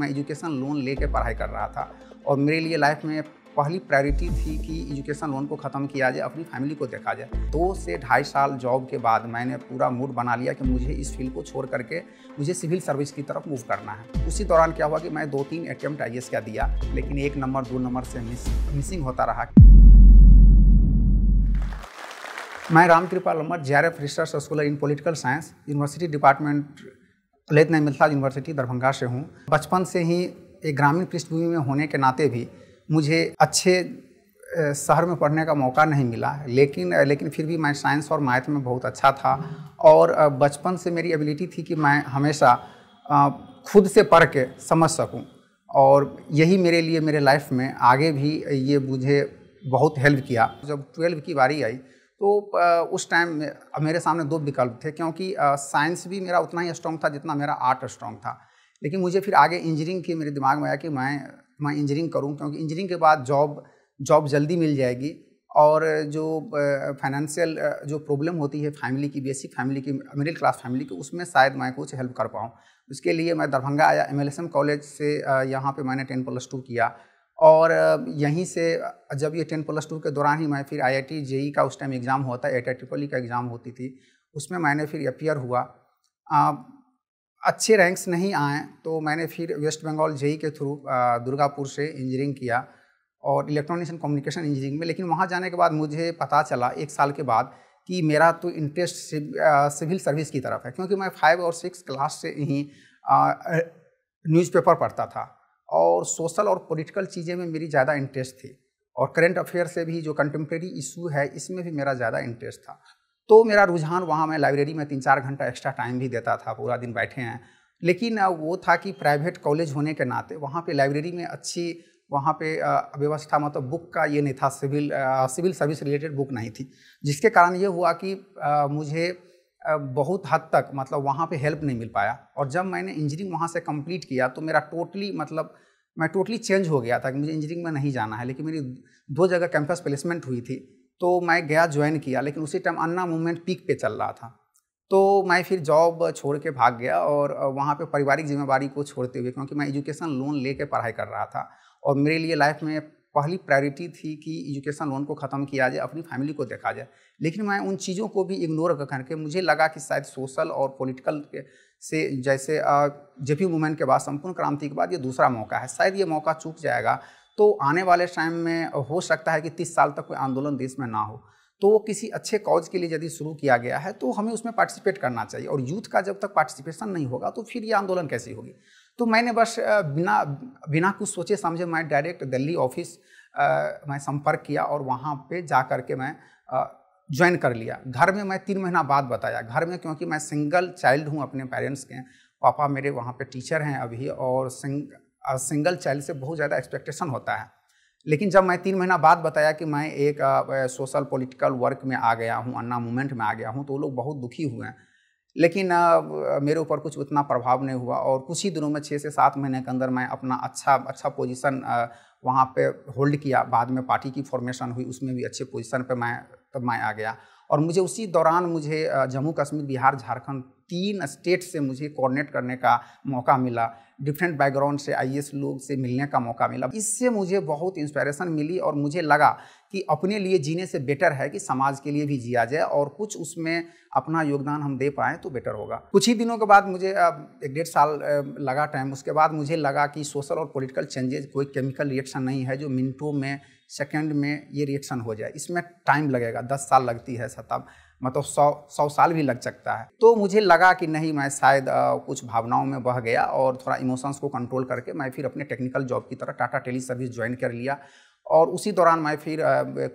मैं education loan ले कर पढ़ाई कर रहा था और मेरे लिए लाइफ में पहली प्रायोरिटी थी कि एजुकेशन लोन को ख़त्म किया जाए अपनी फैमिली को देखा जाए दो से ढाई साल जॉब के बाद मैंने पूरा मूड बना लिया कि मुझे इस फील्ड को छोड़ करके मुझे सिविल सर्विस की तरफ मूव करना है उसी दौरान क्या हुआ कि मैं दो तीन अटैम्प्ट आई का दिया लेकिन एक नंबर दो नंबर से मिस मिसिंग होता रहा मैं Ram Kripal J R F research scholar in political science university department Lalit नैमिलता यूनिवर्सिटी दरभंगा से हूँ बचपन से ही एक ग्रामीण पृष्ठभूमि में होने के नाते भी मुझे अच्छे शहर में पढ़ने का मौका नहीं मिला लेकिन लेकिन फिर भी मैं साइंस और मैथ में बहुत अच्छा था और बचपन से मेरी एबिलिटी थी कि मैं हमेशा खुद से पढ़ के समझ सकूं और यही मेरे लिए मेरे लाइफ में आगे भी ये मुझे बहुत हेल्प किया जब ट्वेल्व की बारी आई तो उस टाइम मेरे सामने दो विकल्प थे क्योंकि साइंस भी मेरा उतना ही स्ट्रॉन्ग था जितना मेरा आर्ट स्ट्रॉन्ग था लेकिन मुझे फिर आगे इंजीनियरिंग की मेरे दिमाग में आया कि मैं मैं इंजीनियरिंग करूँ क्योंकि इंजीनियरिंग के बाद जॉब जॉब जल्दी मिल जाएगी और जो फाइनेंशियल जो प्रॉब्लम होती है फैमिली की बेसिक फैमिली की मिडिल क्लास फैमिली की उसमें शायद मैं कुछ हेल्प कर पाऊँ उसके लिए मैं दरभंगा आया एम कॉलेज से यहाँ पे मैंने टेन प्लस टू किया और यहीं से जब ये टेन प्लस टू के दौरान ही मैं फिर आई आई जेई का उस टाइम एग्ज़ाम होता है ए ट्रिपल ई का एग्ज़ाम होती थी उसमें मैंने फिर अपियर हुआ आ, अच्छे रैंक्स नहीं आए तो मैंने फिर वेस्ट बंगाल जेई के थ्रू दुर्गापुर से इंजीनियरिंग किया और इलेक्ट्रॉनिक्स एंड कम्युनिकेशन इंजीनियरिंग में लेकिन वहाँ जाने के बाद मुझे पता चला एक साल के बाद कि मेरा तो इंटरेस्ट सिविल सर्विस की तरफ है क्योंकि मैं फाइव और सिक्स क्लास से ही न्यूज़पेपर पढ़ता था और सोशल और पॉलिटिकल चीज़ें में मेरी ज़्यादा इंटरेस्ट थी और करेंट अफेयर से भी जो कंटेम्प्रेरी इशू है इसमें भी मेरा ज़्यादा इंटरेस्ट था तो मेरा रुझान वहाँ मैं लाइब्रेरी में तीन चार घंटा एक्स्ट्रा टाइम भी देता था पूरा दिन बैठे हैं लेकिन वो था कि प्राइवेट कॉलेज होने के नाते वहाँ पे लाइब्रेरी में अच्छी वहाँ पे व्यवस्था मतलब बुक का ये नहीं था civil civil service related book नहीं थी जिसके कारण ये हुआ कि मुझे बहुत हद तक मतलब वहाँ पे हेल्प नहीं मिल पाया और जब मैंने इंजीनियरिंग वहाँ से कंप्लीट किया तो मेरा टोटली मतलब मैं टोटली चेंज हो गया था कि मुझे इंजीनियरिंग में नहीं जाना है लेकिन मेरी दो जगह कैंपस प्लेसमेंट हुई थी तो मैं गया ज्वाइन किया लेकिन उसी टाइम अन्ना मूवमेंट पीक पे चल रहा था तो मैं फिर जॉब छोड़ के भाग गया और वहाँ पर पारिवारिक ज़िम्मेवारी को छोड़ते हुए क्योंकि मैं एजुकेशन लोन ले कर पढ़ाई कर रहा था और मेरे लिए लाइफ में पहली प्रायोरिटी थी कि एजुकेशन लोन को ख़त्म किया जाए अपनी फैमिली को देखा जाए लेकिन मैं उन चीज़ों को भी इग्नोर करके मुझे लगा कि शायद सोशल और पॉलिटिकल से जैसे जे पी मूवमेंट के बाद संपूर्ण क्रांति के बाद ये दूसरा मौका है शायद ये मौका चूक जाएगा तो आने वाले टाइम में हो सकता है कि तीस साल तक कोई आंदोलन देश में ना हो तो किसी अच्छे कॉज के लिए यदि शुरू किया गया है तो हमें उसमें पार्टिसिपेट करना चाहिए और यूथ का जब तक पार्टिसिपेशन नहीं होगा तो फिर ये आंदोलन कैसे होगी तो मैंने बस बिना बिना कुछ सोचे समझे मैं डायरेक्ट दिल्ली ऑफिस मैं संपर्क किया और वहाँ पे जा कर के मैं ज्वाइन कर लिया घर में मैं तीन महीना बाद बताया घर में क्योंकि मैं सिंगल चाइल्ड हूँ अपने पेरेंट्स के पापा मेरे वहाँ पे टीचर हैं अभी और सिंग, सिंगल चाइल्ड से बहुत ज़्यादा एक्सपेक्टेशन होता है लेकिन जब मैं तीन महीना बाद बताया कि मैं एक सोशल पॉलिटिकल वर्क में आ गया हूँ अन्ना मूवमेंट में आ गया हूँ तो वो लोग बहुत दुखी हुए हैं लेकिन मेरे ऊपर कुछ उतना प्रभाव नहीं हुआ और कुछ ही दिनों में छः से सात महीने के अंदर मैं अपना अच्छा अच्छा पोजीशन वहाँ पे होल्ड किया बाद में पार्टी की फॉर्मेशन हुई उसमें भी अच्छे पोजीशन पे मैं तब मैं आ गया और मुझे उसी दौरान मुझे जम्मू कश्मीर बिहार झारखंड तीन स्टेट से मुझे कोऑर्डिनेट करने का मौका मिला डिफरेंट बैकग्राउंड से आई लोग से मिलने का मौका मिला इससे मुझे बहुत इंस्पायरेशन मिली और मुझे लगा कि अपने लिए जीने से बेटर है कि समाज के लिए भी जिया जाए और कुछ उसमें अपना योगदान हम दे पाएँ तो बेटर होगा कुछ ही दिनों के बाद मुझे एक डेढ़ साल लगा टाइम उसके बाद मुझे लगा कि सोशल और पॉलिटिकल चेंजेज कोई केमिकल रिएक्शन नहीं है जो मिनटों में सेकेंड में ये रिएक्शन हो जाए इसमें टाइम लगेगा दस साल लगती है शताब मतलब सौ सौ साल भी लग सकता है तो मुझे लगा कि नहीं मैं शायद कुछ भावनाओं में बह गया और थोड़ा इमोशंस को कंट्रोल करके मैं फिर अपने टेक्निकल जॉब की तरह टाटा टेली सर्विस ज्वाइन कर लिया और उसी दौरान मैं फिर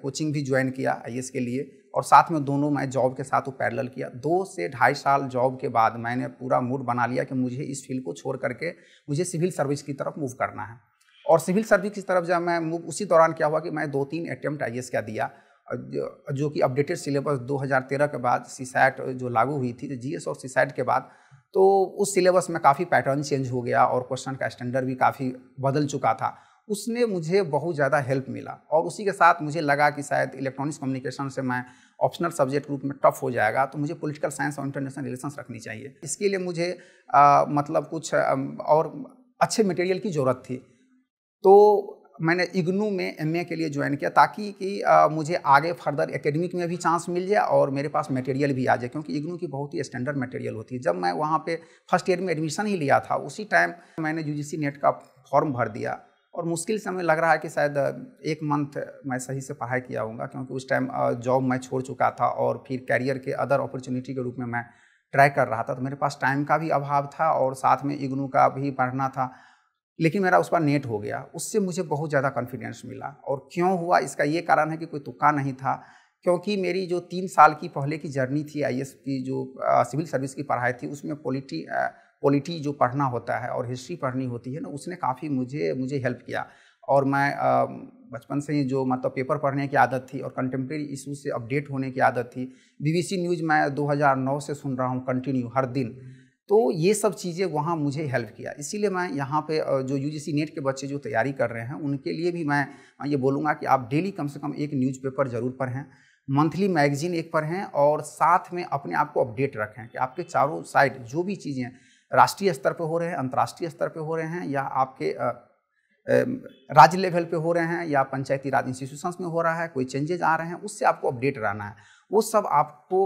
कोचिंग भी ज्वाइन किया आई के लिए और साथ में दोनों मैं जॉब के साथ वो पैरल किया दो से ढाई साल जॉब के बाद मैंने पूरा मूड बना लिया कि मुझे इस फील्ड को छोड़ करके मुझे सिविल सर्विस की तरफ मूव करना है और सिविल सर्विस की तरफ जब मैं मूव उसी दौरान क्या हुआ कि मैं दो तीन अटैम्प्ट आई का दिया जो कि अपडेटेड सिलेबस 2013 के बाद सीसैट जो लागू हुई थी जी और सीसैट के बाद तो उस सिलेबस में काफ़ी पैटर्न चेंज हो गया और क्वेश्चन का स्टैंडर्ड भी काफ़ी बदल चुका था उसने मुझे बहुत ज़्यादा हेल्प मिला और उसी के साथ मुझे लगा कि शायद इलेक्ट्रॉनिक्स कम्युनिकेशन से मैं ऑप्शनल सब्जेक्ट रूप में टफ हो जाएगा तो मुझे पॉलिटिकल साइंस और इंटरनेशनल रिलेशंस रखनी चाहिए इसके लिए मुझे आ, मतलब कुछ आ, और अच्छे मटेरियल की ज़रूरत थी तो मैंने इग्नू में एमए के लिए ज्वाइन किया ताकि कि आ, मुझे आगे फर्दर एकेडमिक में भी चांस मिल जाए और मेरे पास मटेरियल भी आ जाए क्योंकि इग्नू की बहुत ही स्टैंडर्ड मटेरियल होती है जब मैं वहाँ पे फर्स्ट ईयर में एडमिशन ही लिया था उसी टाइम मैंने यूजीसी नेट का फॉर्म भर दिया और मुश्किल से हमें लग रहा है कि शायद एक मंथ मैं सही से पढ़ाई किया हूँ क्योंकि उस टाइम जॉब मैं छोड़ चुका था और फिर कैरियर के अदर अपॉर्चुनिटी के रूप में मैं ट्राई कर रहा था तो मेरे पास टाइम का भी अभाव था और साथ में इग्नू का भी पढ़ना था लेकिन मेरा उस पर नेट हो गया उससे मुझे बहुत ज़्यादा कॉन्फिडेंस मिला और क्यों हुआ इसका ये कारण है कि कोई तुक्का नहीं था क्योंकि मेरी जो तीन साल की पहले की जर्नी थी आई की जो सिविल सर्विस की पढ़ाई थी उसमें पॉलिटी पॉलिटी जो पढ़ना होता है और हिस्ट्री पढ़नी होती है ना उसने काफ़ी मुझे मुझे हेल्प किया और मैं बचपन से ही जो मतलब पेपर पढ़ने की आदत थी और कंटेम्प्रेरी इशू से अपडेट होने की आदत थी बीबीसी न्यूज़ मैं 2009 से सुन रहा हूँ कंटिन्यू हर दिन तो ये सब चीज़ें वहाँ मुझे हेल्प किया इसीलिए मैं यहाँ पे जो यूजीसी नेट के बच्चे जो तैयारी कर रहे हैं उनके लिए भी मैं ये बोलूँगा कि आप डेली कम से कम एक न्यूज़पेपर ज़रूर पढ़ें मंथली मैगजीन एक पढ़ें और साथ में अपने आप को अपडेट रखें कि आपके चारों साइड जो भी चीज़ें राष्ट्रीय स्तर पर हो रहे हैं अंतर्राष्ट्रीय स्तर पर हो रहे हैं या आपके राज्य लेवल पर हो रहे हैं या पंचायती राज इंस्टीट्यूशन में हो रहा है कोई चेंजेज आ रहे हैं उससे आपको अपडेट रहना है वो सब आपको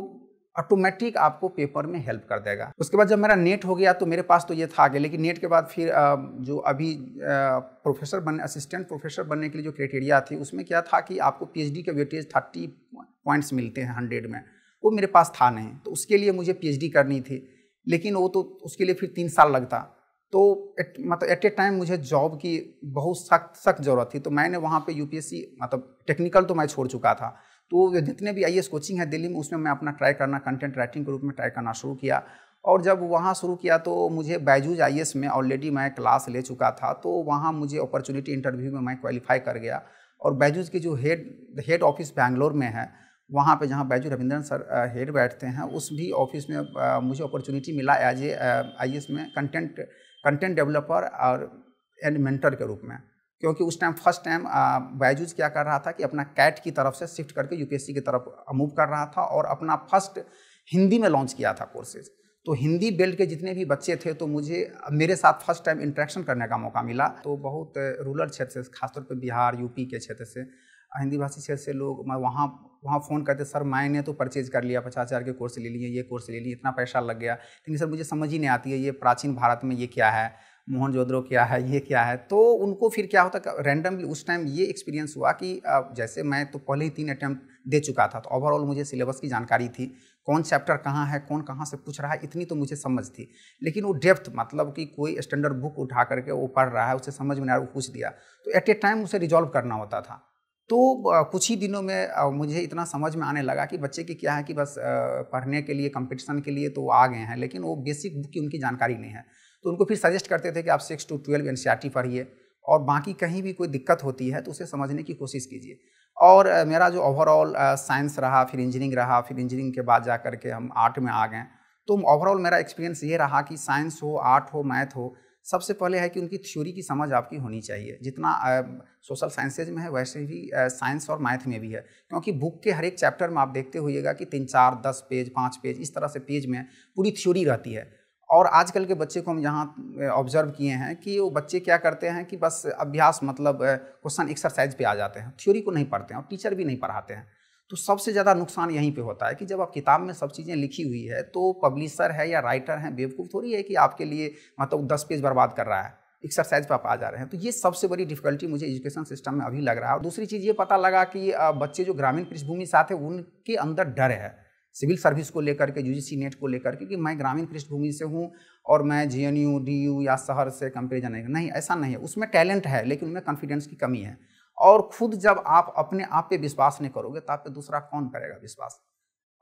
ऑटोमेटिक आपको पेपर में हेल्प कर देगा उसके बाद जब मेरा नेट हो गया तो मेरे पास तो ये था आगे लेकिन नेट के बाद फिर जो अभी प्रोफेसर बनने असिस्टेंट प्रोफेसर बनने के लिए जो क्राइटेरिया थी उसमें क्या था कि आपको पीएचडी का वेटेज थर्टी पॉइंट्स मिलते हैं हंड्रेड में वो मेरे पास था नहीं तो उसके लिए मुझे पी करनी थी लेकिन वो तो उसके लिए फिर तीन साल लगता तो एट मतलब एट ए टाइम मुझे जॉब की बहुत सख्त सख्त ज़रूरत थी तो मैंने वहाँ पे यूपीएससी मतलब टेक्निकल तो मैं छोड़ चुका था तो जितने भी आई कोचिंग है दिल्ली में उसमें मैं अपना ट्राई करना कंटेंट राइटिंग के रूप में ट्राई करना शुरू किया और जब वहाँ शुरू किया तो मुझे बैजूज आई में ऑलरेडी मैं क्लास ले चुका था तो वहाँ मुझे अपॉर्चुनिटी इंटरव्यू में मैं क्वालिफाई कर गया और बैजूज की जो हेड हेड ऑफिस बैंगलोर में है वहाँ पे जहाँ बैजू रविंद्रन सर हेड बैठते हैं उस भी ऑफिस में मुझे अपॉर्चुनिटी मिला एज ए आई में कंटेंट कंटेंट डेवलपर और एंड मेंटर के रूप में क्योंकि उस टाइम फर्स्ट टाइम बायजूज क्या कर रहा था कि अपना कैट की तरफ से शिफ्ट करके यूपीएससी की तरफ मूव कर रहा था और अपना फर्स्ट हिंदी में लॉन्च किया था कोर्सेज तो हिंदी बेल्ट के जितने भी बच्चे थे तो मुझे मेरे साथ फर्स्ट टाइम इंटरेक्शन करने का मौका मिला तो बहुत रूरल क्षेत्र से खासतौर पर बिहार यूपी के क्षेत्र से हिंदी भाषी क्षेत्र से लोग मैं वहाँ वहाँ फ़ोन करते सर मैंने तो परचेज़ कर लिया पचास हज़ार के कोर्स ले लिए ये कोर्स ले लिए इतना पैसा लग गया लेकिन तो सर मुझे समझ ही नहीं आती है ये प्राचीन भारत में ये क्या है मोहन जोदड़ो क्या है ये क्या है तो उनको फिर क्या होता रैंडमली उस टाइम ये एक्सपीरियंस हुआ कि जैसे मैं तो पहले ही तीन अटैम्प्ट दे चुका था तो ओवरऑल मुझे सिलेबस की जानकारी थी कौन चैप्टर कहाँ है कौन कहाँ से पूछ रहा है इतनी तो मुझे समझ थी लेकिन वो डेप्थ मतलब कि कोई स्टैंडर्ड बुक उठा करके वो पढ़ रहा है उसे समझ में आ रहा पूछ दिया तो एट ए टाइम उसे रिजॉल्व करना होता था तो कुछ ही दिनों में मुझे इतना समझ में आने लगा कि बच्चे की क्या है कि बस पढ़ने के लिए कंपटीशन के लिए तो वो आ गए हैं लेकिन वो बेसिक बुक की उनकी जानकारी नहीं है तो उनको फिर सजेस्ट करते थे कि आप सिक्स टू ट्वेल्व एन पढ़िए और बाकी कहीं भी कोई दिक्कत होती है तो उसे समझने की कोशिश कीजिए और मेरा जो ओवरऑल साइंस रहा फिर इंजीनियरिंग रहा फिर इंजीनियरिंग के बाद जा करके हम आर्ट में आ गए तो ओवरऑल मेरा एक्सपीरियंस ये रहा कि साइंस हो आर्ट हो मैथ हो सबसे पहले है कि उनकी थ्योरी की समझ आपकी होनी चाहिए जितना सोशल साइंसेज में है वैसे ही साइंस और मैथ में भी है क्योंकि बुक के हर एक चैप्टर में आप देखते हुएगा कि तीन चार दस पेज पाँच पेज इस तरह से पेज में पूरी थ्योरी रहती है और आजकल के बच्चे को हम यहाँ ऑब्जर्व किए हैं कि वो बच्चे क्या करते हैं कि बस अभ्यास मतलब क्वेश्चन एक्सरसाइज पे आ जाते हैं थ्योरी को नहीं पढ़ते हैं और टीचर भी नहीं पढ़ाते हैं तो सबसे ज़्यादा नुकसान यहीं पे होता है कि जब आप किताब में सब चीज़ें लिखी हुई है तो पब्लिशर है या राइटर हैं बेवकूफ़ थोड़ी है कि आपके लिए मतलब दस पेज बर्बाद कर रहा है एक्सरसाइज पर आप आ जा रहे हैं तो ये सबसे बड़ी डिफिकल्टी मुझे एजुकेशन सिस्टम में अभी लग रहा है और दूसरी चीज़ ये पता लगा कि बच्चे जो ग्रामीण पृष्ठभूमि साथ आते हैं उनके अंदर डर है सिविल सर्विस को लेकर के यूजीसी नेट को लेकर के कि मैं ग्रामीण पृष्ठभूमि से हूँ और मैं J N U D U या शहर से कंपेरिजन नहीं नहीं ऐसा नहीं है उसमें टैलेंट है लेकिन उनमें कॉन्फिडेंस की कमी है और खुद जब आप अपने आप पे विश्वास नहीं करोगे तो आप पे दूसरा कौन करेगा विश्वास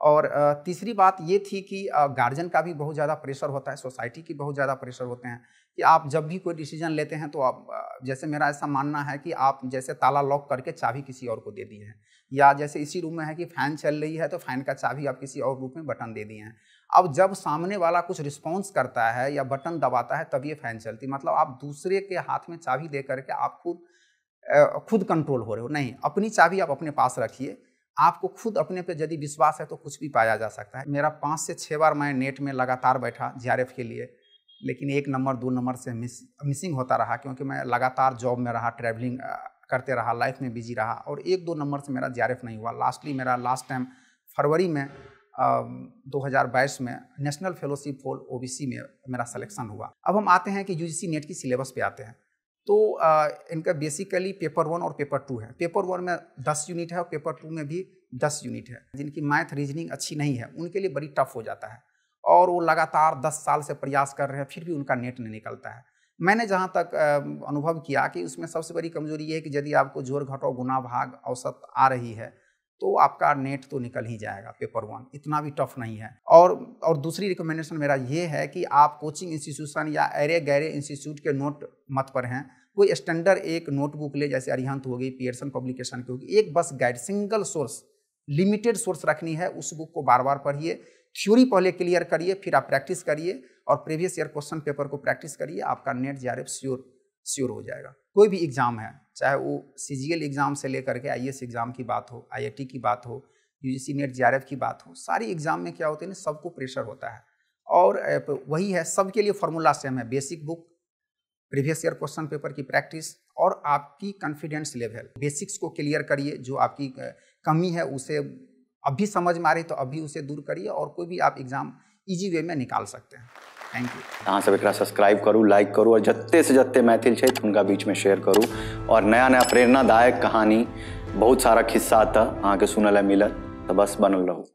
और तीसरी बात ये थी कि गार्जियन का भी बहुत ज़्यादा प्रेशर होता है सोसाइटी की बहुत ज़्यादा प्रेशर होते हैं कि आप जब भी कोई डिसीजन लेते हैं तो आप जैसे मेरा ऐसा मानना है कि आप जैसे ताला लॉक करके चाबी किसी और को दे दिए हैं या जैसे इसी रूम में है कि फ़ैन चल रही है तो फ़ैन का चाबी आप किसी और रूप में बटन दे दिए हैं अब जब सामने वाला कुछ रिस्पॉन्स करता है या बटन दबाता है तब ये फ़ैन चलती मतलब आप दूसरे के हाथ में चाबी दे करके आप खुद खुद कंट्रोल हो रहे हो नहीं अपनी चाबी आप अपने पास रखिए आपको खुद अपने पे यदि विश्वास है तो कुछ भी पाया जा सकता है मेरा पाँच से छः बार मैं नेट में लगातार बैठा जे के लिए लेकिन एक नंबर दो नंबर से मिस मिसिंग होता रहा क्योंकि मैं लगातार जॉब में रहा ट्रैवलिंग करते रहा लाइफ में बिजी रहा और एक दो नंबर से मेरा जे नहीं हुआ लास्टली मेरा लास्ट टाइम फरवरी में दो हज़ार बाईस में नेशनल फेलोशिप फॉर ओ में मेरा सलेक्शन हुआ अब हम आते हैं कि यू नेट की सिलेबस पे आते हैं तो आ, इनका बेसिकली पेपर वन और पेपर टू है पेपर वन में दस यूनिट है और पेपर टू में भी दस यूनिट है जिनकी मैथ रीजनिंग अच्छी नहीं है उनके लिए बड़ी टफ हो जाता है और वो लगातार दस साल से प्रयास कर रहे हैं फिर भी उनका नेट नहीं निकलता है मैंने जहाँ तक अनुभव किया कि उसमें सबसे बड़ी कमजोरी ये है कि यदि आपको जोर घटाओ गुना भाग औसत आ रही है तो आपका नेट तो निकल ही जाएगा पेपर वन इतना भी टफ नहीं है और और दूसरी रिकमेंडेशन मेरा ये है कि आप कोचिंग इंस्टीट्यूशन या अरे गहरे इंस्टीट्यूट के नोट मत पर हैं कोई स्टैंडर्ड एक नोटबुक ले जैसे अरिहंत हो गई पियर्सन पब्लिकेशन की होगी एक बस guide single source limited source रखनी है उस बुक को बार बार पढ़िए थ्योरी पहले क्लियर करिए फिर आप प्रैक्टिस करिए और प्रीवियस ईयर क्वेश्चन पेपर को प्रैक्टिस करिए आपका नेट जे श्योर श्योर हो जाएगा कोई भी एग्ज़ाम है चाहे वो सी एग्ज़ाम से लेकर के आई e एग्ज़ाम की बात हो आई की बात हो यू जी सी नेट जे की बात हो सारी एग्ज़ाम में क्या होते हैं सबको प्रेशर होता है और वही है सबके लिए फॉर्मूला सेम है basic book previous year question paper की प्रैक्टिस और आपकी कॉन्फिडेंस लेवल बेसिक्स को क्लियर करिए जो आपकी कमी है उसे अभी समझ में आ रही तो अभी उसे दूर करिए और कोई भी आप एग्जाम इजी वे में निकाल सकते हैं थैंक यू यहाँ सब एक सब्सक्राइब करूँ लाइक करू और जत्ते से जत्ते मैथिल क्षेत्र उनका बीच में शेयर करूँ और नया नया प्रेरणादायक कहानी बहुत सारा खिस्सा था अहाँ के सुनल मिलल तो बस बनल रहू